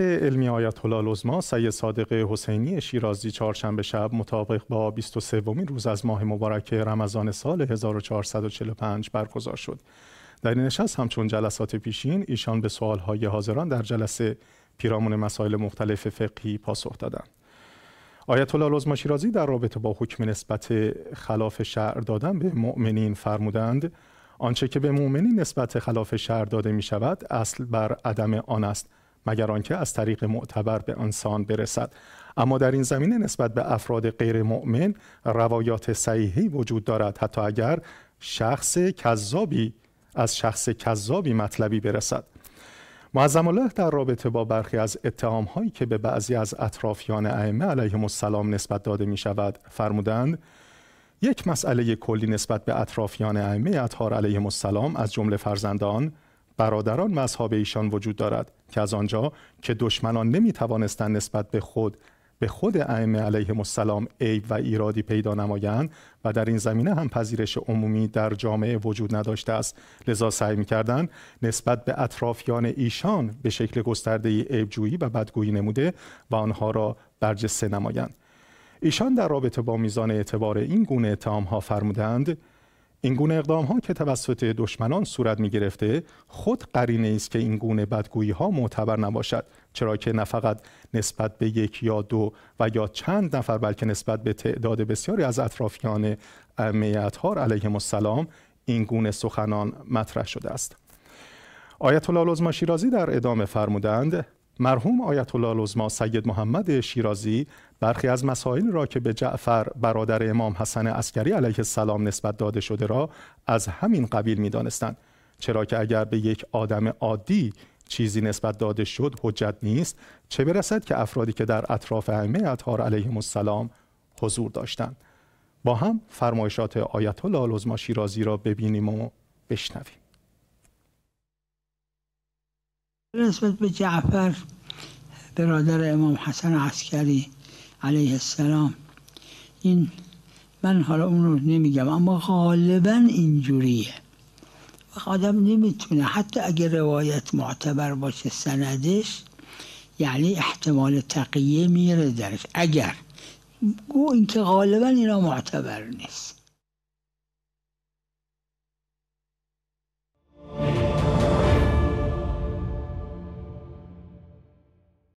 علمی آیت الله العظما سید صادق حسینی شیرازی چهارشنبه شب مطابق با 23 روز از ماه مبارک رمضان سال 1445 برگزار شد. در این نشست همچون جلسات پیشین ایشان به سوالهای حاضران در جلسه پیرامون مسائل مختلف فقهی پاسخ دادند. آیت الله العظما شیرازی در رابطه با حکم نسبت خلاف شعر دادن به مؤمنین فرمودند آنچه که به مؤمنین نسبت خلاف شهر داده می شود اصل بر عدم آن است مگر آنکه از طریق معتبر به انسان برسد اما در این زمینه نسبت به افراد غیر مؤمن روایات صحیحی وجود دارد حتی اگر شخص کذابی از شخص کذابی مطلبی برسد معظم الله در رابطه با برخی از اتهام هایی که به بعضی از اطرافیان ائمه علیهم السلام نسبت داده می شود فرمودند یک مسئله کلی نسبت به اطرافیان ائمه اطهار علیهم السلام از جمله فرزندان برادران مذهب ایشان وجود دارد که از آنجا که دشمنان نمی توانستند نسبت به خود به خود ائمه علیه السلام عیب و ایرادی پیدا نمایند و در این زمینه هم پذیرش عمومی در جامعه وجود نداشته است لذا سعی میکردند نسبت به اطرافیان ایشان به شکل گسترده عیبجویی و بدگویی نموده و آنها را برجسته نمایند ایشان در رابطه با میزان اعتبار این گونه اتهام ها فرمودند این گونه اقدام ها که توسط دشمنان صورت می گرفته خود قرینه است که این گونه بدگویی ها معتبر نباشد چرا که نه فقط نسبت به یک یا دو و یا چند نفر بلکه نسبت به تعداد بسیاری از اطرافیان ها علیهم السلام این گونه سخنان مطرح شده است آیت الله العظما شیرازی در ادامه فرمودند مرحوم آیت الله العظما سید محمد شیرازی برخی از مسائل را که به جعفر برادر امام حسن عسکری علیه السلام نسبت داده شده را از همین قبیل می چرا که اگر به یک آدم عادی چیزی نسبت داده شد حجت نیست چه برسد که افرادی که در اطراف ائمه اطهار علیهم السلام حضور داشتند با هم فرمایشات آیت الله العظما شیرازی را ببینیم و بشنویم نسبت به جعفر برادر امام حسن عسکری علیه السلام این من حالا اون رو نمیگم اما غالبا اینجوریه آدم نمیتونه حتی اگه روایت معتبر باشه سندش یعنی احتمال تقیه میره درش اگر گو اینکه غالبا اینا معتبر نیست